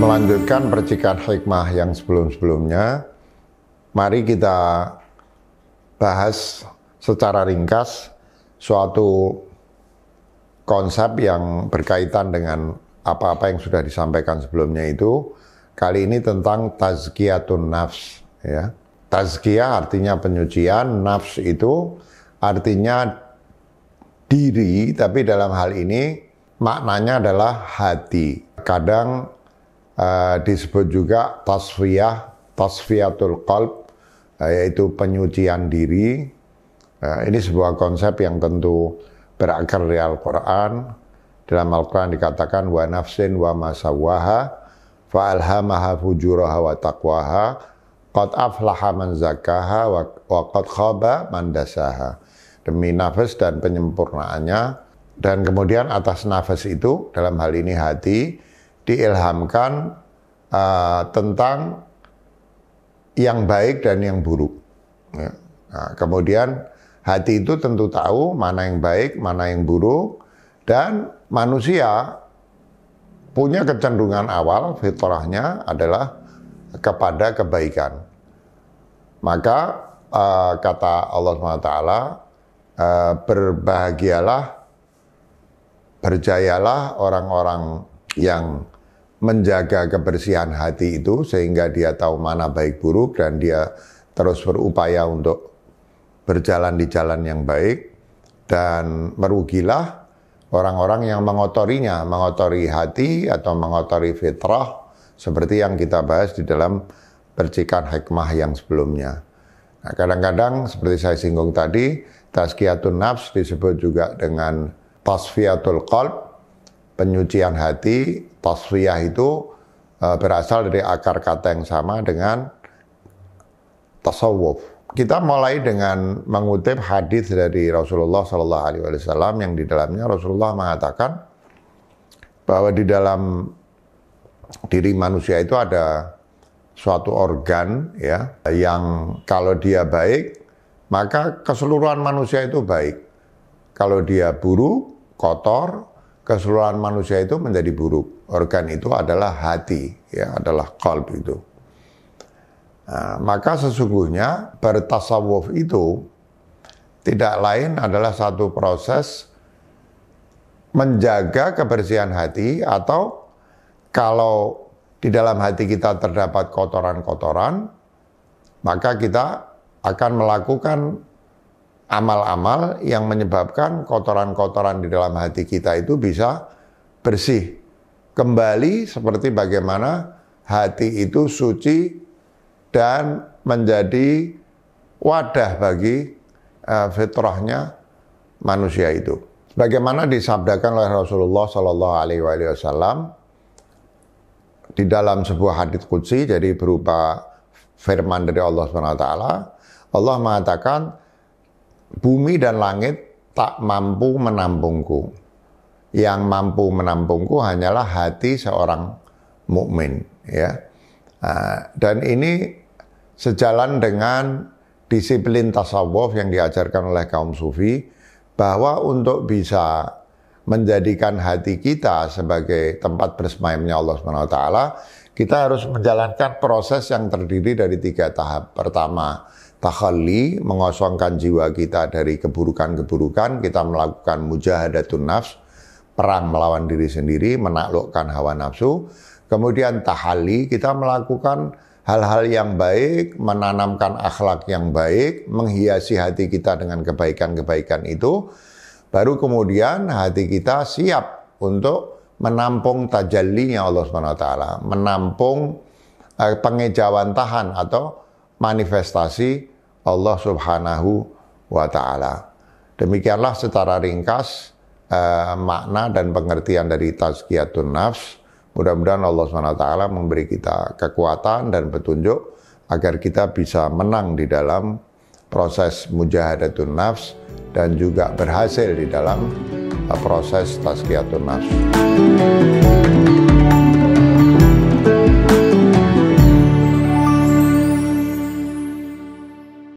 melanjutkan percikan hikmah yang sebelum-sebelumnya, mari kita bahas secara ringkas suatu konsep yang berkaitan dengan apa-apa yang sudah disampaikan sebelumnya itu kali ini tentang tazkiyatun nafs ya. Tazkiyah artinya penyucian, nafs itu artinya diri tapi dalam hal ini maknanya adalah hati. Kadang uh, disebut juga tasfiyah, tasfiyatul qalb uh, yaitu penyucian diri. Uh, ini sebuah konsep yang tentu berakar real quran dalam Al-Quran dikatakan wa nafsin wa masawaha alhamaha fujuraha wa taqwaha qad aflaha man zakaha wa, wa qad khaba man dasaha. Demi nafas dan penyempurnaannya dan kemudian atas nafas itu dalam hal ini hati diilhamkan uh, tentang yang baik dan yang buruk. Ya. Nah, kemudian hati itu tentu tahu mana yang baik, mana yang buruk, dan manusia punya kecenderungan awal fitrahnya adalah kepada kebaikan. Maka uh, kata Allah SWT, uh, eh, berbahagialah, berjayalah orang-orang yang menjaga kebersihan hati itu sehingga dia tahu mana baik buruk dan dia terus berupaya untuk berjalan di jalan yang baik dan merugilah orang-orang yang mengotorinya, mengotori hati atau mengotori fitrah seperti yang kita bahas di dalam percikan hikmah yang sebelumnya. Nah, kadang-kadang seperti saya singgung tadi, tazkiyatun nafs disebut juga dengan tasfiyatul qalb, penyucian hati. Tasfiyah itu eh, berasal dari akar kata yang sama dengan tasawuf kita mulai dengan mengutip hadis dari Rasulullah Sallallahu Alaihi Wasallam yang di dalamnya Rasulullah mengatakan bahwa di dalam diri manusia itu ada suatu organ ya yang kalau dia baik maka keseluruhan manusia itu baik. Kalau dia buruk, kotor, keseluruhan manusia itu menjadi buruk. Organ itu adalah hati ya, adalah kalb itu. Nah, maka sesungguhnya bertasawuf itu tidak lain adalah satu proses menjaga kebersihan hati atau kalau di dalam hati kita terdapat kotoran-kotoran, maka kita akan melakukan amal-amal yang menyebabkan kotoran-kotoran di dalam hati kita itu bisa bersih. Kembali seperti bagaimana hati itu suci dan menjadi wadah bagi uh, fitrahnya manusia itu. Bagaimana disabdakan oleh Rasulullah Shallallahu Alaihi Wasallam di dalam sebuah hadits kunci, jadi berupa firman dari Allah Subhanahu Wa Taala, Allah mengatakan bumi dan langit tak mampu menampungku. Yang mampu menampungku hanyalah hati seorang mukmin, ya. E, dan ini sejalan dengan disiplin tasawuf yang diajarkan oleh kaum sufi bahwa untuk bisa menjadikan hati kita sebagai tempat bersemayamnya Allah Subhanahu wa taala, kita harus menjalankan proses yang terdiri dari tiga tahap. Pertama, takhalli, mengosongkan jiwa kita dari keburukan-keburukan, kita melakukan mujahadatun nafs, perang melawan diri sendiri, menaklukkan hawa nafsu. Kemudian tahalli kita melakukan hal-hal yang baik, menanamkan akhlak yang baik, menghiasi hati kita dengan kebaikan-kebaikan itu, baru kemudian hati kita siap untuk menampung tajallinya Allah Subhanahu SWT, menampung eh, pengejawantahan atau manifestasi Allah Subhanahu wa taala. Demikianlah secara ringkas eh, makna dan pengertian dari tazkiyatun nafs. Mudah-mudahan Allah SWT memberi kita kekuatan dan petunjuk agar kita bisa menang di dalam proses mujahadatun nafs dan juga berhasil di dalam uh, proses tazkiyatun nafs.